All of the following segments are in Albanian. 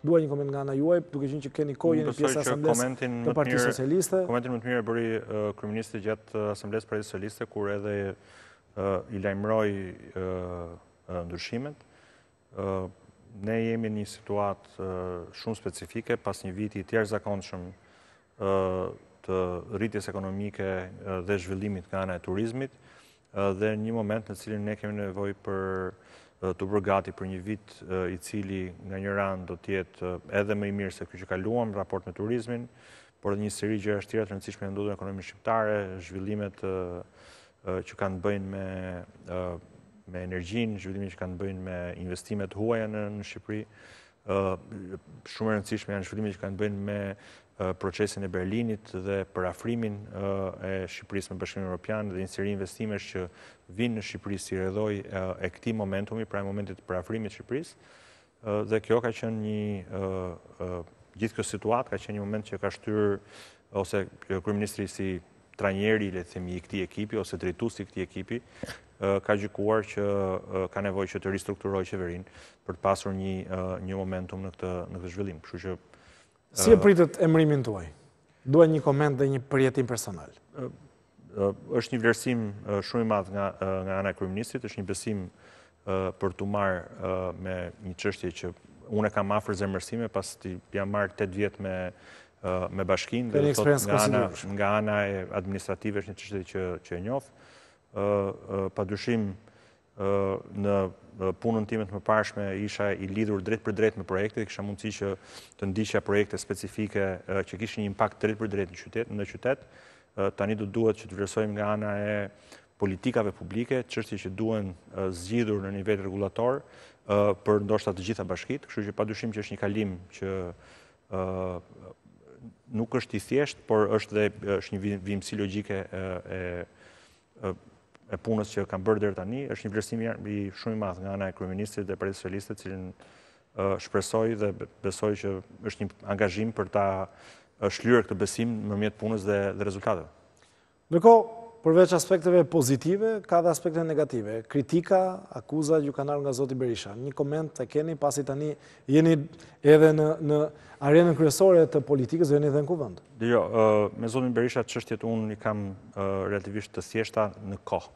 Dua një koment nga ana juaj, duke qenë që keni kohë jeni pjesë e asamblesë të Partisë Socialiste. Komentin më të mirë bëri kryeministri gjatë asamblesë Partisë Socialiste kur edhe i lajmëroi ndryshimet. Ne jemi në një situatë shumë specifike pas një viti të jashtëzakonshëm të rritjes ekonomike dhe zhvillimit nga ana e turizmit dhe një moment në cilin ne kemi nevoj për të bërgati për një vit i cili nga një randë do tjetë edhe më i mirë se kjo që kaluam, raport me turizmin, por dhe një seri gjera shtirat në cishme në ndodhën ekonomi shqiptare, zhvillimet që kanë bëjnë me me energjin, zhvillimet që kanë bëjnë me investimet huaja në Shqipëri, shumë rëndësishme janë zhvillimet që kanë bëjnë me procesin e Berlinit dhe për afrimin e Shqipëris me Bashkimin Europian dhe inserin investimesh që vinë në Shqipëris si redhoj e këti momentumi, praj momentit për afrimit Shqipëris, dhe kjo ka qenë një, gjithë kjo situatë, ka qenë një moment që ka shtyrë, ose kërëministri si trajnjeri, le themi, i këti ekipi, ose drejtus i këti ekipi, ka gjykuar që ka nevoj që të ristrukturoj qeverin për të pasur një momentum në këtë zhvillim. Kështu që Si e pritët e mërimin të Dua një komend dhe një përjetim personal. Êshtë një vlerësim shumë i madhë nga anaj kërëministit, është një besim për të marë me një qështje që unë e kam mafrë zemërësime, pas të jam marë 8 vjetë me me bashkin, dhe nga ana administrative, është një qështetit që e njofë. Pa dushim, në punën timet më pashme isha i lidhur drejt për drejt me projekte, kisha mundësi që të ndisha projekte specifike që kishë një impact drejt për drejt në qytet, në qytet, tani du duhet që të vërësojmë nga ana e politikave publike, qështi që duhen zgjidhur në nivel regulator për ndoshta të gjitha bashkit, kështu që pa dushim që është një kalim që nuk është i thjesht, por është dhe është një vimësi logike e e punës që kam bërë dherë tani, është një vlerësimi i shumë i madhë nga ana e kryeministit dhe prejtë socialistit, cilin shpresoj dhe besoj që është një angazhim për ta shlyrë këtë besim në mjetë punës dhe rezultateve. Ndërko, përveç aspekteve pozitive, ka dhe aspekte negative. Kritika, akuza, ju ka narë nga Zoti Berisha. Një koment të keni, pasi tani jeni edhe në arenën kryesore të politikës, jeni edhe në kuvënd. Jo, me Zoti Berisha, qështjet unë i kam relativisht të thjeshta në kohë.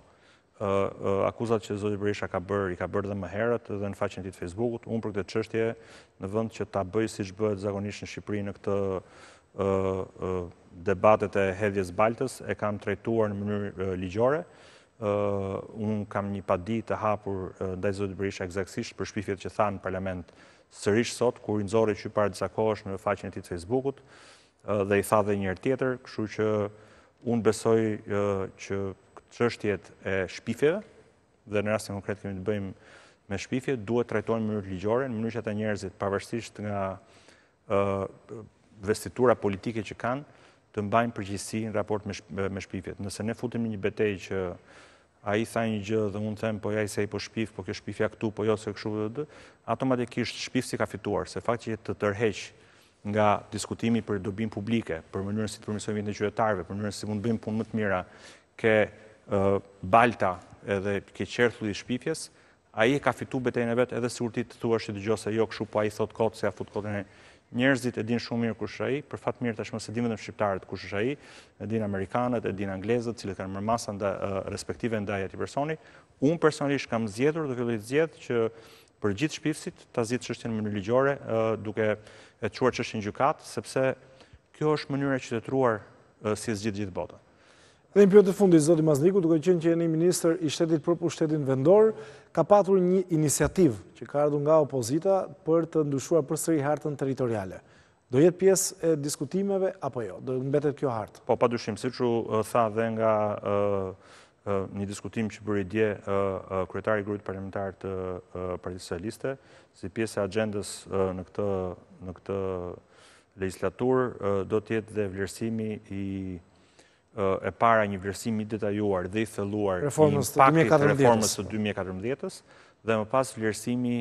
Akuzat që Zoti Berisha ka bërë, i ka bërë dhe më herët, dhe në faqen ti të Facebookut, unë për këtë qështje në vënd që ta bëjë si që bëhet zagonisht në Shqipëri në këtë debatet e hedhjes baltës e kam trejtuar në mënyrë ligjore. Unë kam një padi të hapur dhe i zëtë bërishë egzaksisht për shpifjet që thanë parlament sërish sot, kur në që parë disa kohësh në faqin e ti të Facebookut dhe i tha dhe njërë tjetër, këshu që unë besoj që këtë qështjet e shpifjeve, dhe në rrasë në konkret këmi të bëjmë me shpifje, duhet trajtojnë mënyrë ligjore, në mënyrë që ata njerëzit pavërstisht nga vestitura politike që kanë, të mbajnë përgjithsi në raport me shpifjet. Nëse ne futim një betej që a i tha një gjë dhe unë them, po ja i sej po shpif, po kjo shpifja këtu, po jo se këshu dhe dhe, automatikisht shpif si ka fituar, se fakt që jetë të tërheq nga diskutimi për dobin publike, për mënyrën si të përmisojnë vjetë në gjyretarve, për mënyrën si mund bëjmë punë më të mira, ke balta edhe ke qertë lujë shpifjes, a i ka fitu betejnë e vetë edhe si urti të thua shqit gjose, jo këshu po a i thot kotë, se a fut kotën e njerëzit e din shumë mirë kush ai, për fat mirë tashmë se dimë vetëm shqiptarët kush është ai, e din amerikanët, e din anglezët, cilët kanë marrë masa respektive ndaj atij personi. Unë personalisht kam zgjedhur të filloj të zgjedh që për gjithë shpiftësit ta zgjidh çështjen në mënyrë ligjore, duke e çuar çështjen gjykat, sepse kjo është mënyra e qytetruar si zgjidh gjithë botën. Dhe në pjotë të fundi, Zoti Mazniku, duke qenë që e një minister i shtetit për pushtetin vendor, ka patur një inisiativ që ka ardhë nga opozita për të ndushua për sëri hartën teritoriale. Do jetë pjesë e diskutimeve, apo jo? Do nëmbetet kjo hartë? Po, pa dushim, si që tha dhe nga një diskutim që bërë i dje kretari grujt parlamentar të partisaliste, si pjesë e agendës në këtë legislaturë, do tjetë dhe vlerësimi i e para një vjërsimi detajuar dhe i thëluar i impaktit reformës të 2014 dhe më pas vjërsimi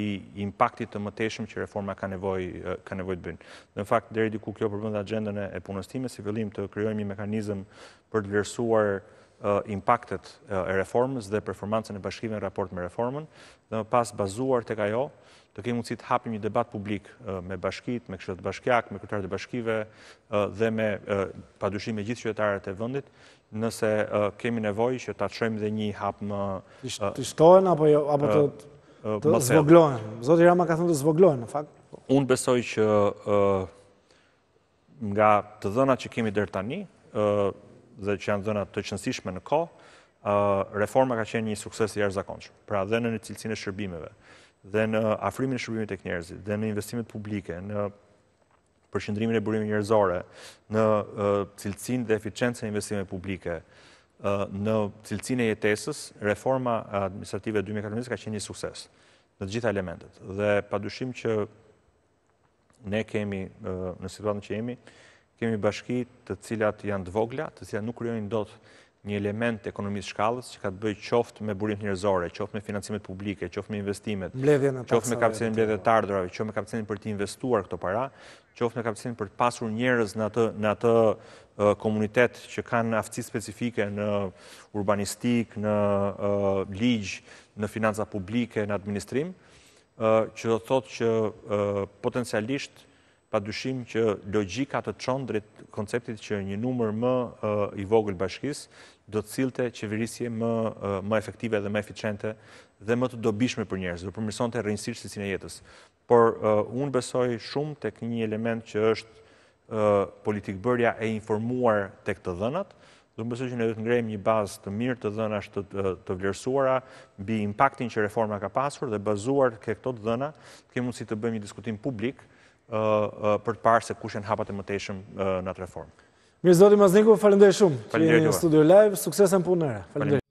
i impaktit të mëteshëm që reforma ka nevoj të bëjnë. Dhe në fakt, deri diku kjo përbënda agendën e punës time, si fillim të kryojmë një mekanizm për të vjërsuar impactet e reformës dhe performancën e bashkive në raport me reformën, dhe më pas bazuar të ka jo, të kemë mundësi të hapim një debat publik me bashkit, me kështet bashkjak, me kërtarët e bashkive dhe me padushim e gjithë qytetarët e vëndit, nëse kemi nevoj që ta qëjmë dhe një hap më... Të shtojnë apo jo, të zvoglojnë? Zotë Rama ka thënë të zvoglojnë, në fakt? Unë besoj që nga të dhëna që kemi tani dhe që janë dhëna të qënësishme në ko, reforma ka qenë një sukses i erë Pra dhe në një cilësin e shërbimeve, dhe në afrimin e shërbimit e kënjerëzit, dhe në investimit publike, në përshëndrimin e burimin njërzore, në cilësin dhe eficiencë e investimit publike, në cilësin e jetesës, reforma administrative 2014 ka qenë një sukses në gjitha elementet. Dhe pa dushim që ne kemi në situatën që jemi, kemi bashki të cilat janë të vogla, të cilat nuk kryojnë do të një element të ekonomisë shkallës që ka të bëjë qoftë me burim të njërzore, qoftë me financimet publike, qoftë me investimet, qoftë me kapëcenin mbledhe të ardrave, qoftë me kapëcenin për të investuar këto para, qoftë me kapëcenin për pasur njërez në atë komunitet që kanë aftësi specifike në urbanistik, në ligj, në financa publike, në administrim, që do të thotë që potencialisht pa dyshim që logika të qëndrit konceptit që një numër më i vogël bashkis do të cilte qeverisje më efektive dhe më eficiente dhe më të dobishme për njerës, dhe përmërson të rëjnësirë si sinë jetës. Por unë besoj shumë të kënjë element që është politikë bërja e informuar të këtë dhënat, dhe më besoj që në dhëtë ngrejmë një bazë të mirë të dhënash të vlerësuara, bi impactin që reforma ka pasur dhe bazuar këtë të dhëna, të mundësi të bëjmë një diskutim publikë, për të parë se kushen hapat e mëtejshëm në atë reformë. Mirë Zotë i Mazniku, falendoj shumë që jeni në Studio Live, suksesën punë nëre.